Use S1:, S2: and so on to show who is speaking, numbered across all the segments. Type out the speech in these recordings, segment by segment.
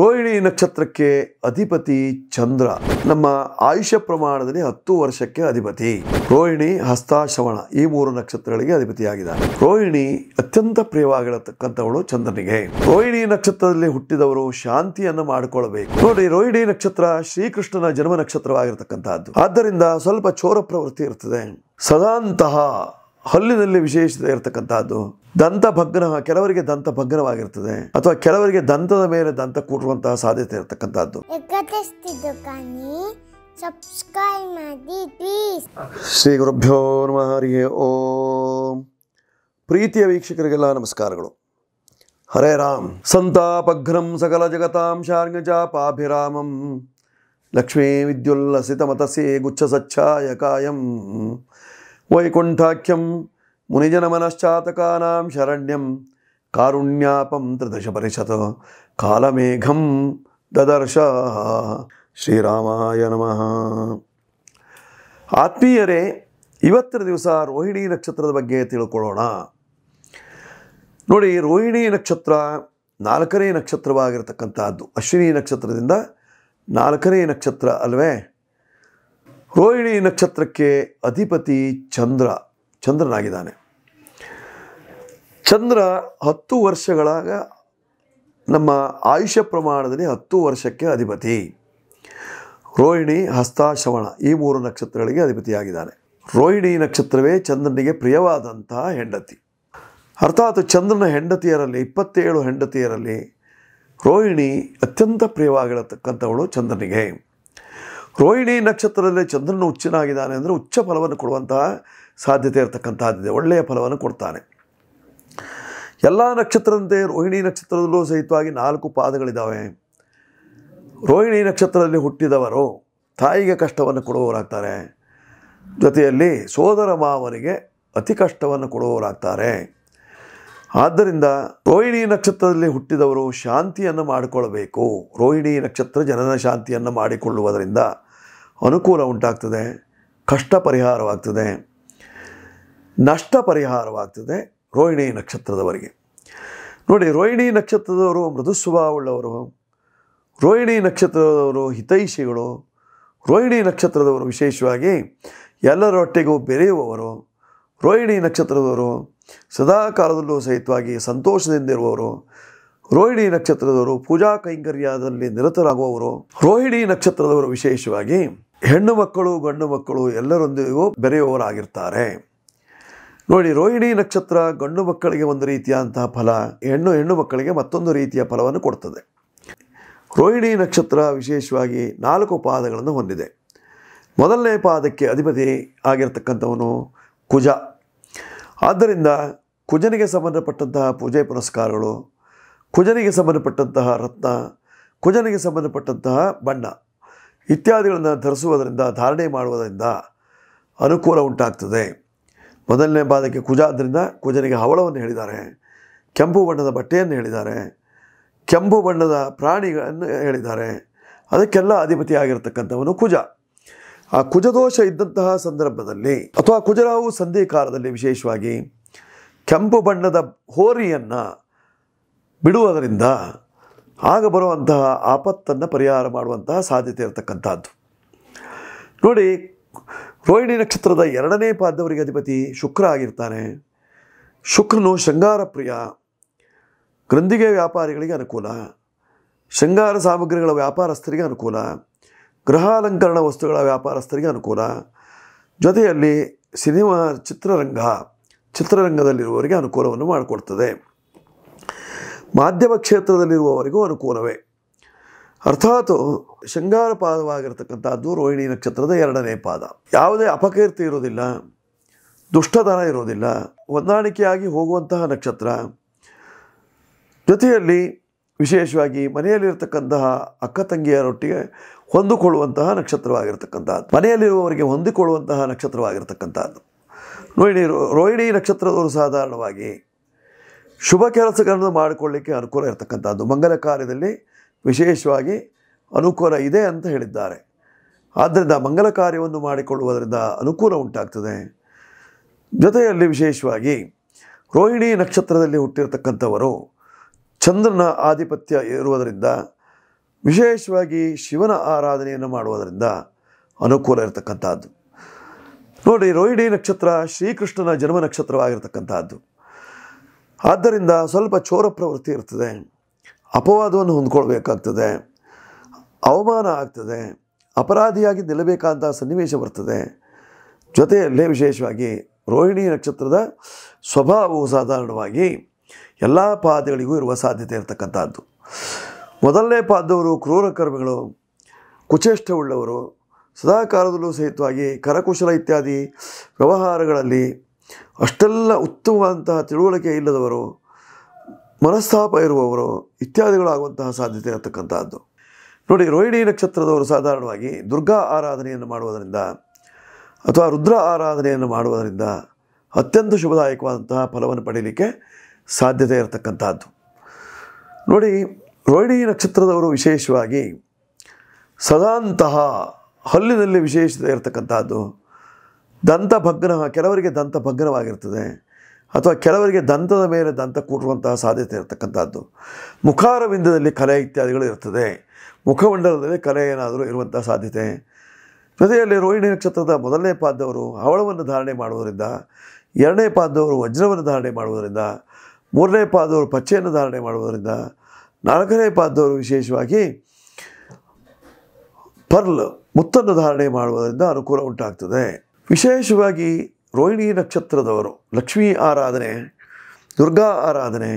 S1: ರೋಹಿಣಿ ನಕ್ಷತ್ರಕ್ಕೆ ಅಧಿಪತಿ ಚಂದ್ರ ನಮ್ಮ ಆಯುಷ್ಯ ಪ್ರಮಾಣದಲ್ಲಿ ಹತ್ತು ವರ್ಷಕ್ಕೆ ಅಧಿಪತಿ ರೋಹಿಣಿ ಹಸ್ತಾಶ್ರವಣ ಈ ಮೂರು ನಕ್ಷತ್ರಗಳಿಗೆ ಅಧಿಪತಿಯಾಗಿದ್ದಾರೆ ರೋಹಿಣಿ ಅತ್ಯಂತ ಪ್ರಿಯವಾಗಿರತಕ್ಕಂಥವಳು ಚಂದ್ರನಿಗೆ ರೋಹಿಣಿ ನಕ್ಷತ್ರದಲ್ಲಿ ಹುಟ್ಟಿದವರು ಶಾಂತಿಯನ್ನು ಮಾಡಿಕೊಳ್ಳಬೇಕು ನೋಡಿ ರೋಹಿಣಿ ನಕ್ಷತ್ರ ಶ್ರೀಕೃಷ್ಣನ ಜನ್ಮ ನಕ್ಷತ್ರವಾಗಿರತಕ್ಕಂತಹದ್ದು ಆದ್ದರಿಂದ ಸ್ವಲ್ಪ ಚೋರ ಪ್ರವೃತ್ತಿ ಇರ್ತದೆ ಸದಾಂತಹ ಹಲ್ಲಿನಲ್ಲಿ ವಿಶೇಷತೆ ಇರತಕ್ಕಂತಹದ್ದು ದಂತ ಭಗ್ನ ಕೆಲವರಿಗೆ ದಂತ ಭಗ್ನವಾಗಿರ್ತದೆ ಅಥವಾ ಕೆಲವರಿಗೆ ದಂತದ ಮೇಲೆ ದಂತ ಕೂಟುವಂತಹ ಸಾಧ್ಯತೆ ಇರತಕ್ಕಂಥದ್ದು ಶ್ರೀ ಗುರುಭ್ಯೋ ನಮಃ ಓಂ ಪ್ರೀತಿಯ ವೀಕ್ಷಕರಿಗೆಲ್ಲ ನಮಸ್ಕಾರಗಳು ಹರೇ ರಾಮ್ ಸಂತಾಪಘ್ನಂ ಸಕಲ ಜಗತಾಂ ಪಾಭಿರಾಮಂ ಲಕ್ಷ್ಮೀ ವಿದ್ಯುಲ್ಲಸಿತ ಮತಸೇ ಗುಚ್ಛ ಕಾಯಂ ವೈಕುಂಠಾಖ್ಯಂ ಮುನಿಜನಮನಶ್ಚಾತಕಾನಾಂ ಶರಣ್ಯಂ ಕಾರುಣ್ಯಾಪಂ ತ್ರಿದಶ ಪರಿಷತ್ ಕಾಲಮೇಘಂ ದದರ್ಶ ಶ್ರೀರಾಮಾಯ ನಮಃ ಆತ್ಮೀಯರೇ ಇವತ್ತಿನ ದಿವಸ ರೋಹಿಣಿ ನಕ್ಷತ್ರದ ಬಗ್ಗೆ ತಿಳ್ಕೊಳ್ಳೋಣ ನೋಡಿ ರೋಹಿಣಿ ನಕ್ಷತ್ರ ನಾಲ್ಕನೇ ನಕ್ಷತ್ರವಾಗಿರತಕ್ಕಂಥದ್ದು ಅಶ್ವಿನಿ ನಕ್ಷತ್ರದಿಂದ ನಾಲ್ಕನೇ ನಕ್ಷತ್ರ ಅಲ್ವೇ ರೋಹಿಣಿ ನಕ್ಷತ್ರಕ್ಕೆ ಅಧಿಪತಿ ಚಂದ್ರ ಚಂದ್ರನಾಗಿದ್ದಾನೆ ಚಂದ್ರ ಹತ್ತು ವರ್ಷಗಳಾಗ ನಮ್ಮ ಆಯುಷ್ಯ ಪ್ರಮಾಣದಲ್ಲಿ ಹತ್ತು ವರ್ಷಕ್ಕೆ ಅಧಿಪತಿ ರೋಹಿಣಿ ಹಸ್ತಾಶ್ರವಣ ಈ ಮೂರು ನಕ್ಷತ್ರಗಳಿಗೆ ಅಧಿಪತಿಯಾಗಿದ್ದಾನೆ ರೋಹಿಣಿ ನಕ್ಷತ್ರವೇ ಚಂದ್ರನಿಗೆ ಪ್ರಿಯವಾದಂತಹ ಹೆಂಡತಿ ಅರ್ಥಾತ್ ಚಂದ್ರನ ಹೆಂಡತಿಯರಲ್ಲಿ ಇಪ್ಪತ್ತೇಳು ಹೆಂಡತಿಯರಲ್ಲಿ ರೋಹಿಣಿ ಅತ್ಯಂತ ಪ್ರಿಯವಾಗಿರತಕ್ಕಂಥವಳು ಚಂದ್ರನಿಗೆ ರೋಹಿಣಿ ನಕ್ಷತ್ರದಲ್ಲಿ ಚಂದ್ರನು ಹುಚ್ಚನಾಗಿದ್ದಾನೆ ಅಂದರೆ ಉಚ್ಚ ಫಲವನ್ನು ಕೊಡುವಂತಹ ಸಾಧ್ಯತೆ ಇರತಕ್ಕಂಥದ್ದಿದೆ ಒಳ್ಳೆಯ ಫಲವನ್ನು ಕೊಡ್ತಾನೆ ಎಲ್ಲ ನಕ್ಷತ್ರದಂತೆ ರೋಹಿಣಿ ನಕ್ಷತ್ರದಲ್ಲೂ ಸಹಿತವಾಗಿ ನಾಲ್ಕು ಪಾದಗಳಿದ್ದಾವೆ ರೋಹಿಣಿ ನಕ್ಷತ್ರದಲ್ಲಿ ಹುಟ್ಟಿದವರು ತಾಯಿಗೆ ಕಷ್ಟವನ್ನು ಕೊಡುವವರಾಗ್ತಾರೆ ಜೊತೆಯಲ್ಲಿ ಸೋದರ ಮಾವನಿಗೆ ಅತಿ ಕಷ್ಟವನ್ನು ಕೊಡುವವರಾಗ್ತಾರೆ ಆದ್ದರಿಂದ ರೋಹಿಣಿ ನಕ್ಷತ್ರದಲ್ಲಿ ಹುಟ್ಟಿದವರು ಶಾಂತಿಯನ್ನು ಮಾಡಿಕೊಳ್ಳಬೇಕು ರೋಹಿಣಿ ನಕ್ಷತ್ರ ಜನನ ಶಾಂತಿಯನ್ನು ಮಾಡಿಕೊಳ್ಳುವುದರಿಂದ ಅನುಕೂಲ ಉಂಟಾಗ್ತದೆ ಕಷ್ಟ ಪರಿಹಾರವಾಗ್ತದೆ ನಷ್ಟ ಪರಿಹಾರವಾಗ್ತದೆ ರೋಹಿಣಿ ನಕ್ಷತ್ರದವರಿಗೆ ನೋಡಿ ರೋಹಿಣಿ ನಕ್ಷತ್ರದವರು ಮೃದು ಸ್ವಭಾವವುಳ್ಳವರು ರೋಹಿಣಿ ನಕ್ಷತ್ರದವರು ಹಿತೈಷಿಗಳು ರೋಹಿಣಿ ನಕ್ಷತ್ರದವರು ವಿಶೇಷವಾಗಿ ಎಲ್ಲರೊಟ್ಟಿಗೂ ಬೆರೆಯುವವರು ರೋಹಿಣಿ ನಕ್ಷತ್ರದವರು ಸದಾ ಕಾಲದಲ್ಲೂ ಸಹಿತವಾಗಿ ಸಂತೋಷದಿಂದಿರುವವರು ರೋಹಿಣಿ ನಕ್ಷತ್ರದವರು ಪೂಜಾ ಕೈಂಕರ್ಯದಲ್ಲಿ ನಿರತರಾಗುವವರು ರೋಹಿಣಿ ನಕ್ಷತ್ರದವರು ವಿಶೇಷವಾಗಿ ಹೆಣ್ಣು ಮಕ್ಕಳು ಗಂಡು ಮಕ್ಕಳು ಎಲ್ಲರೊಂದಿಗೂ ಬೆರೆಯುವವರಾಗಿರ್ತಾರೆ ನೋಡಿ ರೋಹಿಣಿ ನಕ್ಷತ್ರ ಗಂಡು ಮಕ್ಕಳಿಗೆ ಒಂದು ರೀತಿಯಾದಂತಹ ಫಲ ಹೆಣ್ಣು ಹೆಣ್ಣು ಮಕ್ಕಳಿಗೆ ಮತ್ತೊಂದು ರೀತಿಯ ಫಲವನ್ನು ಕೊಡ್ತದೆ ರೋಹಿಣಿ ನಕ್ಷತ್ರ ವಿಶೇಷವಾಗಿ ನಾಲ್ಕು ಪಾದಗಳನ್ನು ಹೊಂದಿದೆ ಮೊದಲನೇ ಪಾದಕ್ಕೆ ಅಧಿಪತಿ ಆಗಿರತಕ್ಕಂಥವನು ಕುಜ ಆದ್ದರಿಂದ ಕುಜನಿಗೆ ಸಂಬಂಧಪಟ್ಟಂತಹ ಪೂಜೆ ಪುನಸ್ಕಾರಗಳು ಕುಜನಿಗೆ ಸಂಬಂಧಪಟ್ಟಂತಹ ರತ್ನ ಕುಜನಿಗೆ ಸಂಬಂಧಪಟ್ಟಂತಹ ಬಣ್ಣ ಇತ್ಯಾದಿಗಳನ್ನು ಧರಿಸುವುದರಿಂದ ಧಾರಣೆ ಮಾಡುವುದರಿಂದ ಅನುಕೂಲ ಉಂಟಾಗ್ತದೆ ಮೊದಲನೇ ಪಾದಕ್ಕೆ ಕುಜ ಆದ್ದರಿಂದ ಕುಜನಿಗೆ ಹವಳವನ್ನು ಹೇಳಿದ್ದಾರೆ ಕೆಂಪು ಬಣ್ಣದ ಬಟ್ಟೆಯನ್ನು ಹೇಳಿದ್ದಾರೆ ಕೆಂಪು ಬಣ್ಣದ ಪ್ರಾಣಿಗಳನ್ನು ಹೇಳಿದ್ದಾರೆ ಅದಕ್ಕೆಲ್ಲ ಅಧಿಪತಿಯಾಗಿರ್ತಕ್ಕಂಥವನು ಕುಜ ಆ ಕುಜದೋಷ ಇದ್ದಂತಹ ಸಂದರ್ಭದಲ್ಲಿ ಅಥವಾ ಕುಜರಾವು ಕಾಲದಲ್ಲಿ ವಿಶೇಷವಾಗಿ ಕೆಂಪು ಬಣ್ಣದ ಹೋರಿಯನ್ನು ಬಿಡುವುದರಿಂದ ಆಗ ಬರುವಂತಹ ಆಪತ್ತನ್ನು ಪರಿಹಾರ ಮಾಡುವಂತಹ ಸಾಧ್ಯತೆ ಇರತಕ್ಕಂಥದ್ದು ನೋಡಿ ರೋಹಿಣಿ ನಕ್ಷತ್ರದ ಎರಡನೇ ಪಾದವರಿಗೆ ಅಧಿಪತಿ ಶುಕ್ರ ಆಗಿರ್ತಾನೆ ಶುಕ್ರನು ಶೃಂಗಾರ ಪ್ರಿಯ ಗ್ರಂಥಿಗೆ ವ್ಯಾಪಾರಿಗಳಿಗೆ ಅನುಕೂಲ ಶೃಂಗಾರ ಸಾಮಗ್ರಿಗಳ ವ್ಯಾಪಾರಸ್ಥರಿಗೆ ಅನುಕೂಲ ಗೃಹಾಲಂಕರಣ ವಸ್ತುಗಳ ವ್ಯಾಪಾರಸ್ಥರಿಗೆ ಅನುಕೂಲ ಜೊತೆಯಲ್ಲಿ ಸಿನಿಮಾ ಚಿತ್ರರಂಗ ಚಿತ್ರರಂಗದಲ್ಲಿರುವವರಿಗೆ ಅನುಕೂಲವನ್ನು ಮಾಡಿಕೊಡ್ತದೆ ಮಾಧ್ಯಮ ಕ್ಷೇತ್ರದಲ್ಲಿರುವವರಿಗೂ ಅನುಕೂಲವೇ ಅರ್ಥಾತ್ ಶೃಂಗಾರ ಪಾದವಾಗಿರ್ತಕ್ಕಂಥದ್ದು ರೋಹಿಣಿ ನಕ್ಷತ್ರದ ಎರಡನೇ ಪಾದ ಯಾವುದೇ ಅಪಕೀರ್ತಿ ಇರೋದಿಲ್ಲ ದುಷ್ಟತನ ಇರೋದಿಲ್ಲ ಹೊಂದಾಣಿಕೆಯಾಗಿ ಹೋಗುವಂತಹ ನಕ್ಷತ್ರ ಜೊತೆಯಲ್ಲಿ ವಿಶೇಷವಾಗಿ ಮನೆಯಲ್ಲಿರ್ತಕ್ಕಂತಹ ಅಕ್ಕ ತಂಗಿಯರೊಟ್ಟಿಗೆ ಹೊಂದಿಕೊಳ್ಳುವಂತಹ ನಕ್ಷತ್ರವಾಗಿರ್ತಕ್ಕಂಥದ್ದು ಮನೆಯಲ್ಲಿರುವವರಿಗೆ ಹೊಂದಿಕೊಳ್ಳುವಂತಹ ನಕ್ಷತ್ರವಾಗಿರ್ತಕ್ಕಂಥದ್ದು ರೋಹಿಣಿ ರೋಹಿಣಿ ನಕ್ಷತ್ರದವರು ಸಾಧಾರಣವಾಗಿ ಶುಭ ಕೆಲಸಗಳನ್ನು ಮಾಡಿಕೊಳ್ಳಿಕ್ಕೆ ಅನುಕೂಲ ಇರತಕ್ಕಂಥದ್ದು ಮಂಗಲ ಕಾರ್ಯದಲ್ಲಿ ವಿಶೇಷವಾಗಿ ಅನುಕೂಲ ಇದೆ ಅಂತ ಹೇಳಿದ್ದಾರೆ ಆದ್ದರಿಂದ ಮಂಗಲ ಕಾರ್ಯವನ್ನು ಮಾಡಿಕೊಳ್ಳುವುದರಿಂದ ಅನುಕೂಲ ಉಂಟಾಗ್ತದೆ ಜೊತೆಯಲ್ಲಿ ವಿಶೇಷವಾಗಿ ರೋಹಿಣಿ ನಕ್ಷತ್ರದಲ್ಲಿ ಹುಟ್ಟಿರತಕ್ಕಂಥವರು ಚಂದ್ರನ ಆಧಿಪತ್ಯ ಇರುವುದರಿಂದ ವಿಶೇಷವಾಗಿ ಶಿವನ ಆರಾಧನೆಯನ್ನು ಮಾಡುವುದರಿಂದ ಅನುಕೂಲ ಇರತಕ್ಕಂಥದ್ದು ನೋಡಿ ರೋಹಿಣಿ ನಕ್ಷತ್ರ ಶ್ರೀಕೃಷ್ಣನ ಜನ್ಮ ನಕ್ಷತ್ರವಾಗಿರ್ತಕ್ಕಂಥದ್ದು ಆದ್ದರಿಂದ ಸ್ವಲ್ಪ ಚೋರ ಪ್ರವೃತ್ತಿ ಇರ್ತದೆ ಅಪವಾದವನ್ನು ಹೊಂದ್ಕೊಳ್ಬೇಕಾಗ್ತದೆ ಅವಮಾನ ಆಗ್ತದೆ ಅಪರಾಧಿಯಾಗಿ ನಿಲ್ಲಬೇಕಾದಂಥ ಸನ್ನಿವೇಶ ಬರ್ತದೆ ಜೊತೆಯಲ್ಲೇ ವಿಶೇಷವಾಗಿ ರೋಹಿಣಿ ನಕ್ಷತ್ರದ ಸ್ವಭಾವವು ಸಾಧಾರಣವಾಗಿ ಎಲ್ಲ ಪಾದಗಳಿಗೂ ಇರುವ ಸಾಧ್ಯತೆ ಇರತಕ್ಕಂಥದ್ದು ಮೊದಲನೇ ಪಾದವರು ಕ್ರೂರ ಕರ್ಮಿಗಳು ಕುಚೇಷ್ಟವುಳ್ಳವರು ಸದಾ ಕಾಲದಲ್ಲೂ ಸಹಿತವಾಗಿ ಕರಕುಶಲ ಇತ್ಯಾದಿ ವ್ಯವಹಾರಗಳಲ್ಲಿ ಅಷ್ಟೆಲ್ಲ ಉತ್ತಮವಾದಂತಹ ತಿಳುವಳಿಕೆ ಇಲ್ಲದವರು ಮನಸ್ತಾಪ ಇರುವವರು ಇತ್ಯಾದಿಗಳಾಗುವಂತಹ ಸಾಧ್ಯತೆ ಇರತಕ್ಕಂಥದ್ದು ನೋಡಿ ರೋಹಿಣಿ ನಕ್ಷತ್ರದವರು ಸಾಧಾರಣವಾಗಿ ದುರ್ಗಾ ಆರಾಧನೆಯನ್ನು ಮಾಡುವುದರಿಂದ ಅಥವಾ ರುದ್ರ ಆರಾಧನೆಯನ್ನು ಮಾಡುವುದರಿಂದ ಅತ್ಯಂತ ಶುಭದಾಯಕವಾದಂತಹ ಫಲವನ್ನು ಪಡೆಯಲಿಕ್ಕೆ ಸಾಧ್ಯತೆ ಇರತಕ್ಕಂಥದ್ದು ನೋಡಿ ರೋಹಿಣಿ ನಕ್ಷತ್ರದವರು ವಿಶೇಷವಾಗಿ ಸದಾಂತಹ ಹಲ್ಲಿನಲ್ಲಿ ವಿಶೇಷತೆ ಇರತಕ್ಕಂಥದ್ದು ದಂತಭಗ್ನ ಕೆಲವರಿಗೆ ದಂತಭಗ್ನವಾಗಿರ್ತದೆ ಅಥವಾ ಕೆಲವರಿಗೆ ದಂತದ ಮೇಲೆ ದಂತ ಕೂಡುವಂತಹ ಸಾಧ್ಯತೆ ಇರತಕ್ಕಂಥದ್ದು ಮುಖಾರವಿಂದದಲ್ಲಿ ಕಲೆ ಇತ್ಯಾದಿಗಳು ಇರ್ತದೆ ಮುಖಮಂಡಲದಲ್ಲಿ ಕಲೆ ಏನಾದರೂ ಇರುವಂಥ ಸಾಧ್ಯತೆ ಜೊತೆಯಲ್ಲಿ ರೋಹಿಣಿ ನಕ್ಷತ್ರದ ಮೊದಲನೇ ಪಾದವರು ಹವಳವನ್ನು ಧಾರಣೆ ಮಾಡುವುದರಿಂದ ಎರಡನೇ ಪಾದವರು ವಜ್ರವನ್ನು ಧಾರಣೆ ಮಾಡುವುದರಿಂದ ಮೂರನೇ ಪಾದವರು ಪಚ್ಚೆಯನ್ನು ಧಾರಣೆ ಮಾಡುವುದರಿಂದ ನಾಲ್ಕನೇ ಪಾದವರು ವಿಶೇಷವಾಗಿ ಪರ್ಲ್ ಮುತ್ತನ್ನು ಧಾರಣೆ ಮಾಡುವುದರಿಂದ ಅನುಕೂಲ ಉಂಟಾಗ್ತದೆ ವಿಶೇಷವಾಗಿ ರೋಹಿಣಿ ನಕ್ಷತ್ರದವರು ಲಕ್ಷ್ಮೀ ಆರಾಧನೆ ದುರ್ಗಾ ಆರಾಧನೆ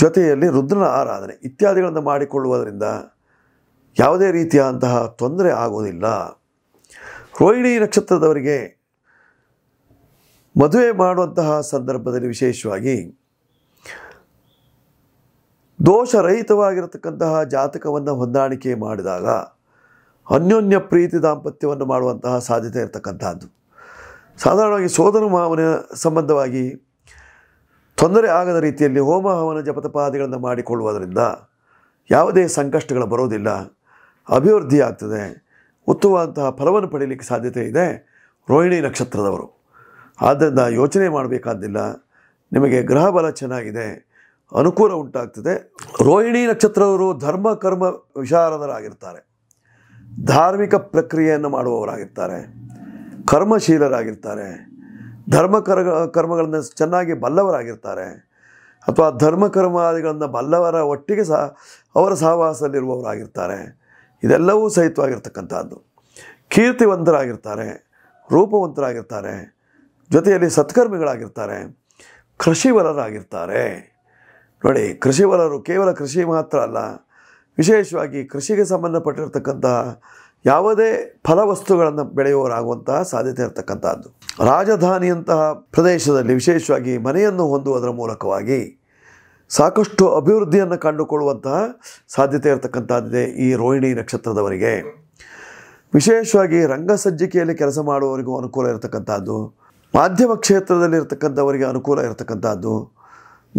S1: ಜೊತೆಯಲ್ಲಿ ರುದ್ರನ ಆರಾಧನೆ ಇತ್ಯಾದಿಗಳನ್ನು ಮಾಡಿಕೊಳ್ಳುವುದರಿಂದ ಯಾವುದೇ ರೀತಿಯಾದಂತಹ ತೊಂದರೆ ಆಗುವುದಿಲ್ಲ ರೋಹಿಣಿ ನಕ್ಷತ್ರದವರಿಗೆ ಮದುವೆ ಮಾಡುವಂತಹ ಸಂದರ್ಭದಲ್ಲಿ ವಿಶೇಷವಾಗಿ ದೋಷರಹಿತವಾಗಿರತಕ್ಕಂತಹ ಜಾತಕವನ್ನು ಹೊಂದಾಣಿಕೆ ಮಾಡಿದಾಗ ಅನ್ಯೋನ್ಯ ಪ್ರೀತಿ ದಾಂಪತ್ಯವನ್ನು ಮಾಡುವಂತಹ ಸಾಧ್ಯತೆ ಇರತಕ್ಕಂಥದ್ದು ಸಾಧಾರಣವಾಗಿ ಸೋದರ ಮಾವನ ಸಂಬಂಧವಾಗಿ ತೊಂದರೆ ಆಗದ ರೀತಿಯಲ್ಲಿ ಹೋಮ ಹವನ ಜಪತಪಾದಿಗಳನ್ನು ಮಾಡಿಕೊಳ್ಳುವುದರಿಂದ ಯಾವುದೇ ಸಂಕಷ್ಟಗಳು ಬರೋದಿಲ್ಲ ಅಭಿವೃದ್ಧಿ ಆಗ್ತದೆ ಉತ್ತಮವಾದಂತಹ ಫಲವನ್ನು ಪಡೆಯಲಿಕ್ಕೆ ಸಾಧ್ಯತೆ ಇದೆ ರೋಹಿಣಿ ನಕ್ಷತ್ರದವರು ಆದ್ದರಿಂದ ಯೋಚನೆ ಮಾಡಬೇಕಾದ್ದಿಲ್ಲ ನಿಮಗೆ ಗ್ರಹ ಬಲ ಚೆನ್ನಾಗಿದೆ ಅನುಕೂಲ ಉಂಟಾಗ್ತದೆ ರೋಹಿಣಿ ನಕ್ಷತ್ರದವರು ಧರ್ಮ ಕರ್ಮ ವಿಶಾರದರಾಗಿರ್ತಾರೆ ಧಾರ್ಮಿಕ ಪ್ರಕ್ರಿಯೆಯನ್ನು ಮಾಡುವವರಾಗಿರ್ತಾರೆ ಕರ್ಮಶೀಲರಾಗಿರ್ತಾರೆ ಧರ್ಮ ಕರ ಕರ್ಮಗಳನ್ನು ಚೆನ್ನಾಗಿ ಬಲ್ಲವರಾಗಿರ್ತಾರೆ ಅಥವಾ ಧರ್ಮ ಕರ್ಮಾದಿಗಳನ್ನು ಬಲ್ಲವರ ಒಟ್ಟಿಗೆ ಸಹ ಅವರ ಸಹವಾಸದಲ್ಲಿರುವವರಾಗಿರ್ತಾರೆ ಇದೆಲ್ಲವೂ ಸಹಿತವಾಗಿರ್ತಕ್ಕಂಥದ್ದು ಕೀರ್ತಿವಂತರಾಗಿರ್ತಾರೆ ರೂಪವಂತರಾಗಿರ್ತಾರೆ ಜೊತೆಯಲ್ಲಿ ಸತ್ಕರ್ಮಿಗಳಾಗಿರ್ತಾರೆ ಕೃಷಿವಲರಾಗಿರ್ತಾರೆ ನೋಡಿ ಕೃಷಿವಲರು ಕೇವಲ ಕೃಷಿ ಮಾತ್ರ ಅಲ್ಲ ವಿಶೇಷವಾಗಿ ಕೃಷಿಗೆ ಸಂಬಂಧಪಟ್ಟಿರ್ತಕ್ಕಂತಹ ಯಾವುದೇ ಫಲವಸ್ತುಗಳನ್ನು ಬೆಳೆಯುವವರಾಗುವಂತಹ ಸಾಧ್ಯತೆ ಇರತಕ್ಕಂಥದ್ದು ರಾಜಧಾನಿಯಂತಹ ಪ್ರದೇಶದಲ್ಲಿ ವಿಶೇಷವಾಗಿ ಮನೆಯನ್ನು ಹೊಂದುವುದರ ಮೂಲಕವಾಗಿ ಸಾಕಷ್ಟು ಅಭಿವೃದ್ಧಿಯನ್ನು ಕಂಡುಕೊಳ್ಳುವಂತಹ ಸಾಧ್ಯತೆ ಇರತಕ್ಕಂಥದ್ದಿದೆ ಈ ರೋಹಿಣಿ ನಕ್ಷತ್ರದವರಿಗೆ ವಿಶೇಷವಾಗಿ ರಂಗಸಜ್ಜಿಕೆಯಲ್ಲಿ ಕೆಲಸ ಮಾಡುವವರಿಗೂ ಅನುಕೂಲ ಇರತಕ್ಕಂಥದ್ದು ಮಾಧ್ಯಮ ಕ್ಷೇತ್ರದಲ್ಲಿ ಇರತಕ್ಕಂಥವರಿಗೆ ಅನುಕೂಲ ಇರತಕ್ಕಂಥದ್ದು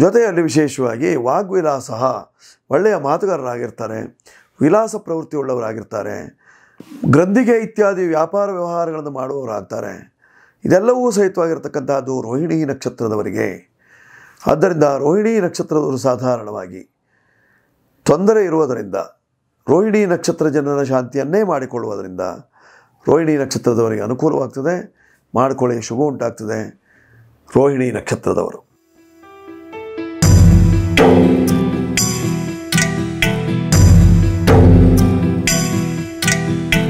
S1: ಜೊತೆಯಲ್ಲಿ ವಿಶೇಷವಾಗಿ ವಾಗ್ವಿಲಾಸ ಒಳ್ಳೆಯ ಮಾತುಗಾರರಾಗಿರ್ತಾರೆ ವಿಲಾಸ ಪ್ರವೃತ್ತಿಯುಳ್ಳವರಾಗಿರ್ತಾರೆ ಗ್ರಂಥಿಗೆ ಇತ್ಯಾದಿ ವ್ಯಾಪಾರ ವ್ಯವಹಾರಗಳನ್ನು ಮಾಡುವವರಾಗ್ತಾರೆ ಇದೆಲ್ಲವೂ ಸಹಿತವಾಗಿರ್ತಕ್ಕಂಥದ್ದು ರೋಹಿಣಿ ನಕ್ಷತ್ರದವರಿಗೆ ಆದ್ದರಿಂದ ರೋಹಿಣಿ ನಕ್ಷತ್ರದವರು ಸಾಧಾರಣವಾಗಿ ತೊಂದರೆ ಇರುವುದರಿಂದ ರೋಹಿಣಿ ನಕ್ಷತ್ರ ಜನರ ಶಾಂತಿಯನ್ನೇ ಮಾಡಿಕೊಳ್ಳುವುದರಿಂದ ರೋಹಿಣಿ ನಕ್ಷತ್ರದವರಿಗೆ ಅನುಕೂಲವಾಗ್ತದೆ ಮಾಡಿಕೊಳ್ಳಿ ಶುಭ ಉಂಟಾಗ್ತದೆ ರೋಹಿಣಿ ನಕ್ಷತ್ರದವರು